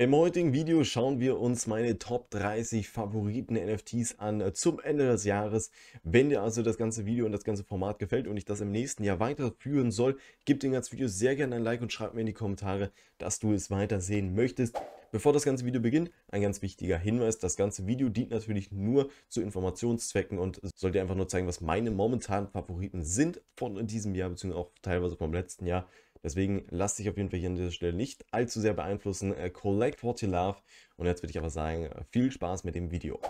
Im heutigen Video schauen wir uns meine Top 30 Favoriten NFTs an äh, zum Ende des Jahres. Wenn dir also das ganze Video und das ganze Format gefällt und ich das im nächsten Jahr weiterführen soll, gib dem ganzen Video sehr gerne ein Like und schreib mir in die Kommentare, dass du es weitersehen möchtest. Bevor das ganze Video beginnt, ein ganz wichtiger Hinweis. Das ganze Video dient natürlich nur zu Informationszwecken und soll dir einfach nur zeigen, was meine momentanen Favoriten sind von diesem Jahr, bzw. auch teilweise vom letzten Jahr. Deswegen lass dich auf jeden Fall hier an dieser Stelle nicht allzu sehr beeinflussen. Äh, collect what you love. Und jetzt würde ich aber sagen, äh, viel Spaß mit dem Video.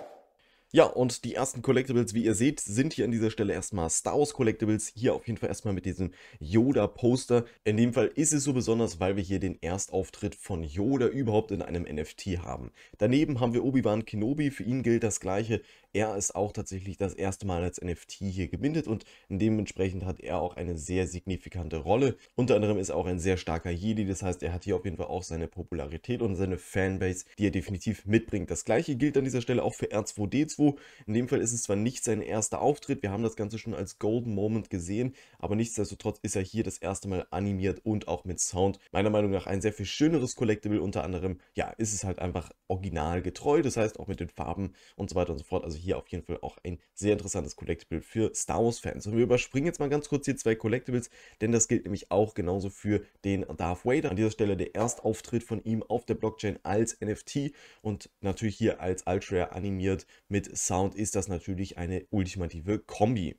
Ja, und die ersten Collectibles, wie ihr seht, sind hier an dieser Stelle erstmal Star Wars Collectibles. Hier auf jeden Fall erstmal mit diesem Yoda-Poster. In dem Fall ist es so besonders, weil wir hier den Erstauftritt von Yoda überhaupt in einem NFT haben. Daneben haben wir Obi-Wan Kenobi. Für ihn gilt das gleiche er ist auch tatsächlich das erste Mal als NFT hier gebindet und dementsprechend hat er auch eine sehr signifikante Rolle. Unter anderem ist er auch ein sehr starker Jedi, das heißt, er hat hier auf jeden Fall auch seine Popularität und seine Fanbase, die er definitiv mitbringt. Das gleiche gilt an dieser Stelle auch für R2D2. In dem Fall ist es zwar nicht sein erster Auftritt, wir haben das Ganze schon als Golden Moment gesehen, aber nichtsdestotrotz ist er hier das erste Mal animiert und auch mit Sound. Meiner Meinung nach ein sehr viel schöneres Collectible, unter anderem, ja, ist es halt einfach originalgetreu, das heißt auch mit den Farben und so weiter und so fort. Also also hier auf jeden Fall auch ein sehr interessantes Collectible für Star Wars-Fans. Und wir überspringen jetzt mal ganz kurz hier zwei Collectibles, denn das gilt nämlich auch genauso für den Darth Vader. An dieser Stelle der Erstauftritt von ihm auf der Blockchain als NFT und natürlich hier als Ultra animiert mit Sound ist das natürlich eine ultimative Kombi.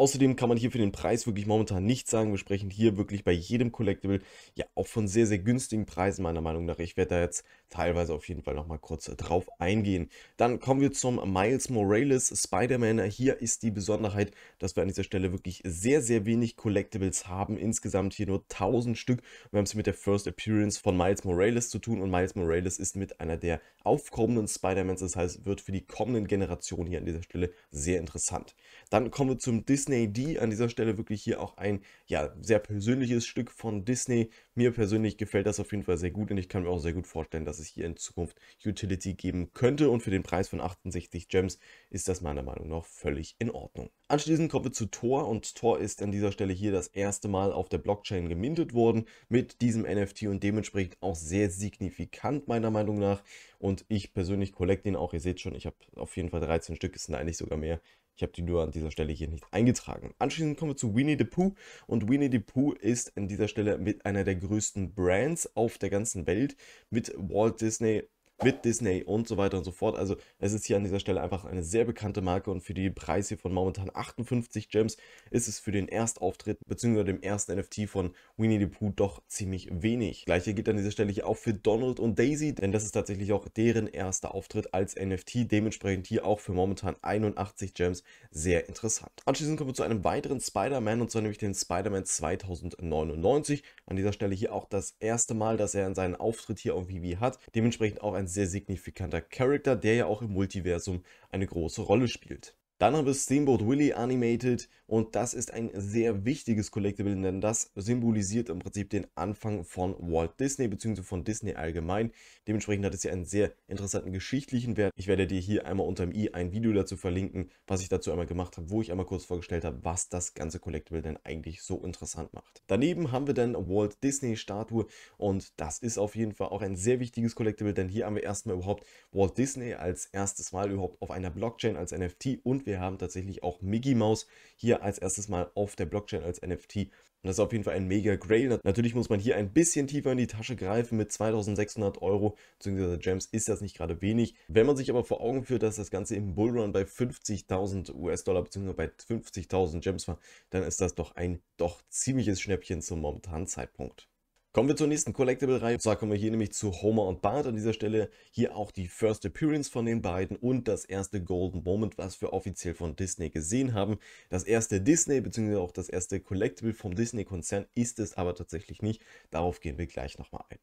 Außerdem kann man hier für den Preis wirklich momentan nichts sagen. Wir sprechen hier wirklich bei jedem Collectible ja auch von sehr, sehr günstigen Preisen meiner Meinung nach. Ich werde da jetzt teilweise auf jeden Fall nochmal kurz äh, drauf eingehen. Dann kommen wir zum Miles Morales Spider-Man. Hier ist die Besonderheit, dass wir an dieser Stelle wirklich sehr, sehr wenig Collectibles haben. Insgesamt hier nur 1000 Stück. Wir haben es mit der First Appearance von Miles Morales zu tun und Miles Morales ist mit einer der aufkommenden Spider-Mans. Das heißt, wird für die kommenden Generationen hier an dieser Stelle sehr interessant. Dann kommen wir zum Disney D. An dieser Stelle wirklich hier auch ein ja, sehr persönliches Stück von Disney. Mir persönlich gefällt das auf jeden Fall sehr gut und ich kann mir auch sehr gut vorstellen, dass es hier in Zukunft Utility geben könnte. Und für den Preis von 68 Gems ist das meiner Meinung nach völlig in Ordnung. Anschließend kommen wir zu Tor und Tor ist an dieser Stelle hier das erste Mal auf der Blockchain gemintet worden mit diesem NFT und dementsprechend auch sehr signifikant meiner Meinung nach. Und ich persönlich collecte ihn auch. Ihr seht schon, ich habe auf jeden Fall 13 Stück, es sind eigentlich sogar mehr. Ich habe die nur an dieser Stelle hier nicht eingetragen. Anschließend kommen wir zu Winnie the Pooh. Und Winnie the Pooh ist an dieser Stelle mit einer der größten Brands auf der ganzen Welt. Mit Walt Disney mit Disney und so weiter und so fort. Also es ist hier an dieser Stelle einfach eine sehr bekannte Marke und für die Preise von momentan 58 Gems ist es für den Erstauftritt bzw. dem ersten NFT von Winnie the Pooh doch ziemlich wenig. Gleiche geht an dieser Stelle hier auch für Donald und Daisy, denn das ist tatsächlich auch deren erster Auftritt als NFT, dementsprechend hier auch für momentan 81 Gems sehr interessant. Anschließend kommen wir zu einem weiteren Spider-Man und zwar nämlich den Spider-Man 2099. An dieser Stelle hier auch das erste Mal, dass er seinen Auftritt hier auf Vivi hat, dementsprechend auch ein sehr signifikanter Charakter, der ja auch im Multiversum eine große Rolle spielt. Dann haben wir Steamboat Willy Animated und das ist ein sehr wichtiges Collectible, denn das symbolisiert im Prinzip den Anfang von Walt Disney bzw. von Disney allgemein. Dementsprechend hat es hier einen sehr interessanten geschichtlichen Wert. Ich werde dir hier einmal unter dem i ein Video dazu verlinken, was ich dazu einmal gemacht habe, wo ich einmal kurz vorgestellt habe, was das ganze Collectible denn eigentlich so interessant macht. Daneben haben wir dann Walt Disney Statue und das ist auf jeden Fall auch ein sehr wichtiges Collectible, denn hier haben wir erstmal überhaupt Walt Disney als erstes Mal überhaupt auf einer Blockchain als NFT und wir wir haben tatsächlich auch Mickey Mouse hier als erstes Mal auf der Blockchain als NFT. Und das ist auf jeden Fall ein mega Grail. Natürlich muss man hier ein bisschen tiefer in die Tasche greifen. Mit 2600 Euro bzw. Gems ist das nicht gerade wenig. Wenn man sich aber vor Augen führt, dass das Ganze im Bullrun bei 50.000 US-Dollar bzw. bei 50.000 Gems war, dann ist das doch ein doch ziemliches Schnäppchen zum momentanen Zeitpunkt. Kommen wir zur nächsten Collectible-Reihe. Und zwar kommen wir hier nämlich zu Homer und Bart. An dieser Stelle hier auch die First Appearance von den beiden und das erste Golden Moment, was wir offiziell von Disney gesehen haben. Das erste Disney bzw. auch das erste Collectible vom Disney-Konzern ist es aber tatsächlich nicht. Darauf gehen wir gleich nochmal ein.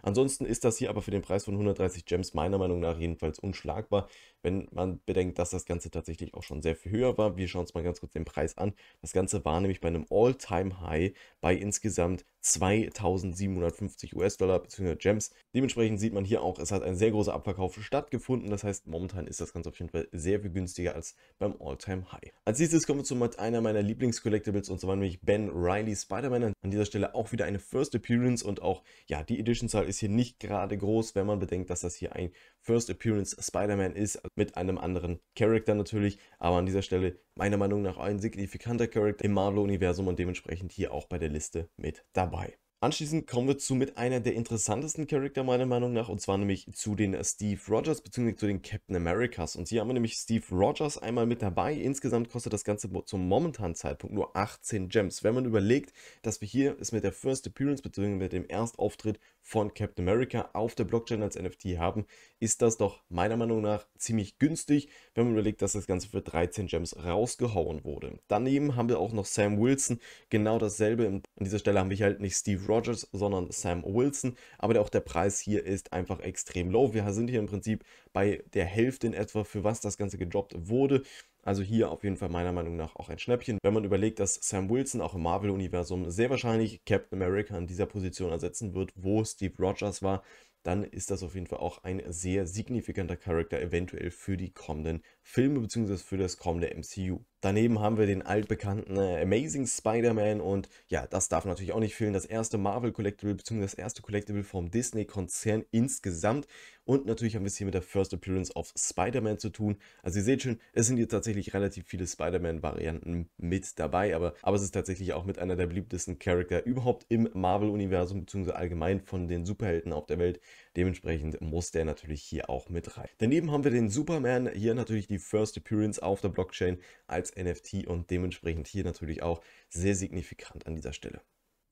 Ansonsten ist das hier aber für den Preis von 130 Gems meiner Meinung nach jedenfalls unschlagbar. Wenn man bedenkt, dass das Ganze tatsächlich auch schon sehr viel höher war, wir schauen uns mal ganz kurz den Preis an. Das Ganze war nämlich bei einem All-Time-High bei insgesamt 2750 US-Dollar bzw. Gems. Dementsprechend sieht man hier auch, es hat ein sehr großer Abverkauf stattgefunden. Das heißt, momentan ist das Ganze auf jeden Fall sehr viel günstiger als beim All-Time-High. Als nächstes kommen wir zu einer meiner Lieblings-Collectibles und zwar nämlich Ben Riley Spider-Man. An dieser Stelle auch wieder eine First Appearance und auch, ja, die Edition-Zahl ist hier nicht gerade groß, wenn man bedenkt, dass das hier ein First Appearance Spider-Man ist mit einem anderen Charakter natürlich, aber an dieser Stelle meiner Meinung nach ein signifikanter Charakter im Marvel-Universum und dementsprechend hier auch bei der Liste mit dabei. Anschließend kommen wir zu mit einer der interessantesten Charakter meiner Meinung nach und zwar nämlich zu den äh, Steve Rogers bzw. zu den Captain Americas. Und hier haben wir nämlich Steve Rogers einmal mit dabei. Insgesamt kostet das Ganze zum momentanen Zeitpunkt nur 18 Gems. Wenn man überlegt, dass wir hier es mit der First Appearance bzw. mit dem Erstauftritt von Captain America auf der Blockchain als NFT haben, ist das doch meiner Meinung nach ziemlich günstig, wenn man überlegt, dass das Ganze für 13 Gems rausgehauen wurde. Daneben haben wir auch noch Sam Wilson, genau dasselbe. An dieser Stelle haben wir halt nicht Steve Rogers Rogers, sondern Sam Wilson. Aber auch der Preis hier ist einfach extrem low. Wir sind hier im Prinzip bei der Hälfte in etwa, für was das Ganze gedroppt wurde. Also hier auf jeden Fall meiner Meinung nach auch ein Schnäppchen. Wenn man überlegt, dass Sam Wilson auch im Marvel-Universum sehr wahrscheinlich Captain America in dieser Position ersetzen wird, wo Steve Rogers war, dann ist das auf jeden Fall auch ein sehr signifikanter Charakter eventuell für die kommenden Filme bzw. für das kommende MCU. Daneben haben wir den altbekannten äh, Amazing Spider-Man und ja, das darf natürlich auch nicht fehlen, das erste Marvel Collectible bzw. das erste Collectible vom Disney-Konzern insgesamt. Und natürlich haben wir es hier mit der First Appearance of Spider-Man zu tun. Also ihr seht schon, es sind hier tatsächlich relativ viele Spider-Man-Varianten mit dabei, aber, aber es ist tatsächlich auch mit einer der beliebtesten Charakter überhaupt im Marvel-Universum bzw. allgemein von den Superhelden auf der Welt. Dementsprechend muss der natürlich hier auch mit rein. Daneben haben wir den Superman, hier natürlich die die First Appearance auf der Blockchain als NFT und dementsprechend hier natürlich auch sehr signifikant an dieser Stelle.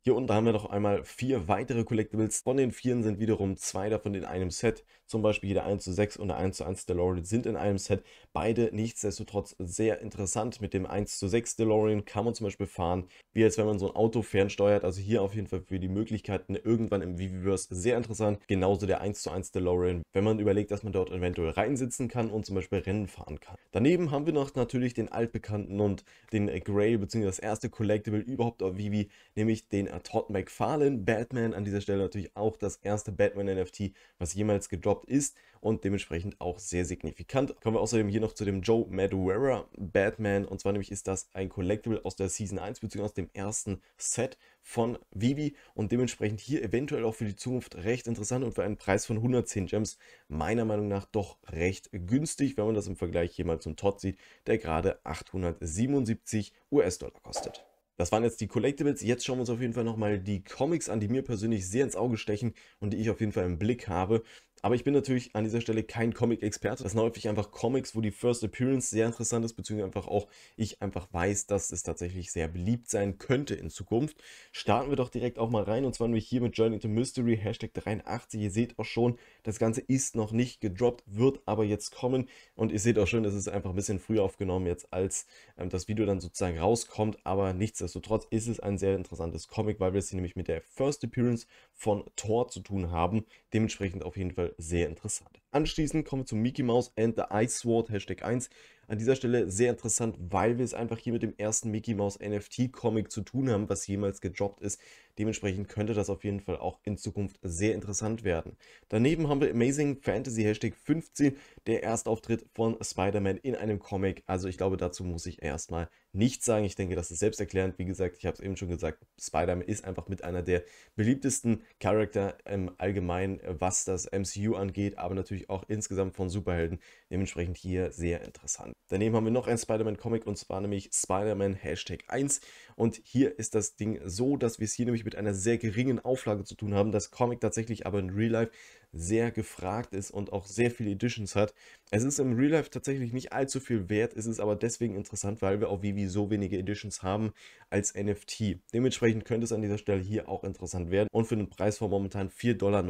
Hier unten haben wir noch einmal vier weitere Collectibles. Von den vier sind wiederum zwei davon in einem Set. Zum Beispiel hier der 1 zu 6 und der 1 zu 1 DeLorean sind in einem Set. Beide nichtsdestotrotz sehr interessant. Mit dem 1 zu 6 DeLorean kann man zum Beispiel fahren, wie als wenn man so ein Auto fernsteuert. Also hier auf jeden Fall für die Möglichkeiten irgendwann im Viviverse sehr interessant. Genauso der 1 zu 1 DeLorean, wenn man überlegt, dass man dort eventuell reinsitzen kann und zum Beispiel Rennen fahren kann. Daneben haben wir noch natürlich den altbekannten und den Grail beziehungsweise das erste Collectible überhaupt auf Vivi, nämlich den äh, Todd McFarlane Batman. An dieser Stelle natürlich auch das erste Batman NFT, was jemals gedroppt ist und dementsprechend auch sehr signifikant. Kommen wir außerdem hier noch zu dem Joe Maduera Batman. Und zwar nämlich ist das ein Collectible aus der Season 1 bzw. aus dem ersten Set von Vivi und dementsprechend hier eventuell auch für die Zukunft recht interessant und für einen Preis von 110 Gems meiner Meinung nach doch recht günstig, wenn man das im Vergleich hier mal zum Todd sieht, der gerade 877 US-Dollar kostet. Das waren jetzt die Collectibles. Jetzt schauen wir uns auf jeden Fall nochmal die Comics an, die mir persönlich sehr ins Auge stechen und die ich auf jeden Fall im Blick habe. Aber ich bin natürlich an dieser Stelle kein Comic-Experte. Das sind häufig einfach Comics, wo die First Appearance sehr interessant ist, beziehungsweise einfach auch ich einfach weiß, dass es tatsächlich sehr beliebt sein könnte in Zukunft. Starten wir doch direkt auch mal rein und zwar nämlich hier mit Journey into Mystery, Hashtag 83. Ihr seht auch schon, das Ganze ist noch nicht gedroppt, wird aber jetzt kommen und ihr seht auch schon, es ist einfach ein bisschen früher aufgenommen jetzt, als ähm, das Video dann sozusagen rauskommt, aber nichtsdestotrotz ist es ein sehr interessantes Comic, weil wir es hier nämlich mit der First Appearance von Thor zu tun haben. Dementsprechend auf jeden Fall sehr interessant. Anschließend kommen wir zu Mickey Mouse and the Ice Sword Hashtag 1. An dieser Stelle sehr interessant, weil wir es einfach hier mit dem ersten Mickey Mouse NFT Comic zu tun haben, was jemals gedroppt ist. Dementsprechend könnte das auf jeden Fall auch in Zukunft sehr interessant werden. Daneben haben wir Amazing Fantasy Hashtag 15, der Erstauftritt von Spider-Man in einem Comic. Also ich glaube, dazu muss ich erstmal nichts sagen. Ich denke, das ist selbsterklärend. Wie gesagt, ich habe es eben schon gesagt, Spider-Man ist einfach mit einer der beliebtesten Charakter im Allgemeinen, was das MCU angeht, aber natürlich auch insgesamt von Superhelden. Dementsprechend hier sehr interessant an. Daneben haben wir noch ein Spider-Man-Comic und zwar nämlich Spider-Man Hashtag 1. Und hier ist das Ding so, dass wir es hier nämlich mit einer sehr geringen Auflage zu tun haben. Das Comic tatsächlich aber in Real Life sehr gefragt ist und auch sehr viele Editions hat. Es ist im Real Life tatsächlich nicht allzu viel wert, es ist aber deswegen interessant, weil wir auf Vivi so wenige Editions haben als NFT. Dementsprechend könnte es an dieser Stelle hier auch interessant werden und für den Preis von momentan 4,29 Dollar,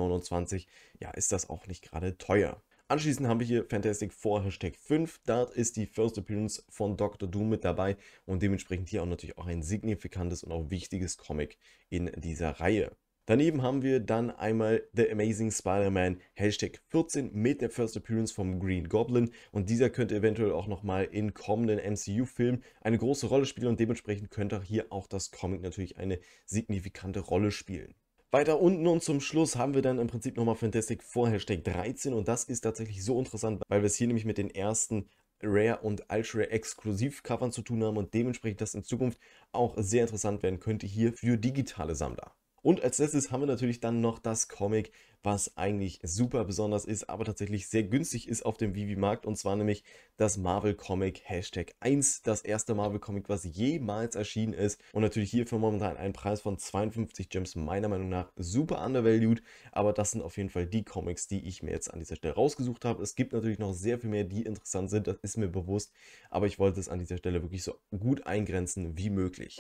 ja, ist das auch nicht gerade teuer. Anschließend haben wir hier Fantastic Four Hashtag 5. Da ist die First Appearance von Dr. Doom mit dabei und dementsprechend hier auch natürlich auch ein signifikantes und auch wichtiges Comic in dieser Reihe. Daneben haben wir dann einmal The Amazing Spider-Man Hashtag 14 mit der First Appearance vom Green Goblin und dieser könnte eventuell auch nochmal in kommenden MCU-Filmen eine große Rolle spielen und dementsprechend könnte hier auch das Comic natürlich eine signifikante Rolle spielen. Weiter unten und zum Schluss haben wir dann im Prinzip nochmal Fantastic Four Hashtag 13 und das ist tatsächlich so interessant, weil wir es hier nämlich mit den ersten Rare und Ultra Exklusiv-Covern zu tun haben und dementsprechend das in Zukunft auch sehr interessant werden könnte hier für digitale Sammler. Und als letztes haben wir natürlich dann noch das Comic, was eigentlich super besonders ist, aber tatsächlich sehr günstig ist auf dem Vivi-Markt. Und zwar nämlich das Marvel Comic Hashtag 1, das erste Marvel Comic, was jemals erschienen ist. Und natürlich hier für momentan einen Preis von 52 Gems, meiner Meinung nach super undervalued. Aber das sind auf jeden Fall die Comics, die ich mir jetzt an dieser Stelle rausgesucht habe. Es gibt natürlich noch sehr viel mehr, die interessant sind, das ist mir bewusst. Aber ich wollte es an dieser Stelle wirklich so gut eingrenzen wie möglich.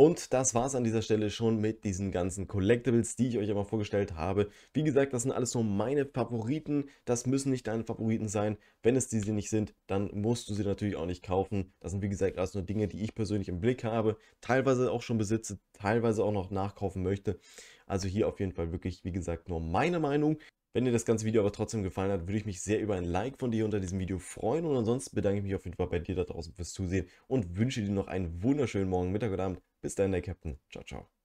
Und das war es an dieser Stelle schon mit diesen ganzen Collectibles, die ich euch aber vorgestellt habe. Wie gesagt, das sind alles nur meine Favoriten. Das müssen nicht deine Favoriten sein. Wenn es diese nicht sind, dann musst du sie natürlich auch nicht kaufen. Das sind wie gesagt alles nur Dinge, die ich persönlich im Blick habe, teilweise auch schon besitze, teilweise auch noch nachkaufen möchte. Also hier auf jeden Fall wirklich, wie gesagt, nur meine Meinung. Wenn dir das ganze Video aber trotzdem gefallen hat, würde ich mich sehr über ein Like von dir unter diesem Video freuen und ansonsten bedanke ich mich auf jeden Fall bei dir da draußen fürs Zusehen und wünsche dir noch einen wunderschönen Morgen, Mittag oder Abend. Bis dann, der Captain. Ciao, ciao.